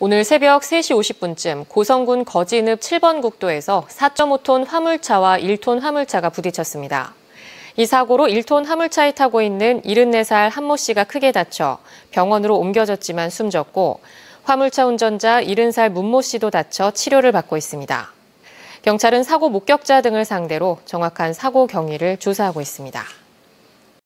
오늘 새벽 3시 50분쯤 고성군 거진읍 7번 국도에서 4.5톤 화물차와 1톤 화물차가 부딪혔습니다. 이 사고로 1톤 화물차에 타고 있는 74살 한모 씨가 크게 다쳐 병원으로 옮겨졌지만 숨졌고 화물차 운전자 70살 문모 씨도 다쳐 치료를 받고 있습니다. 경찰은 사고 목격자 등을 상대로 정확한 사고 경위를 조사하고 있습니다.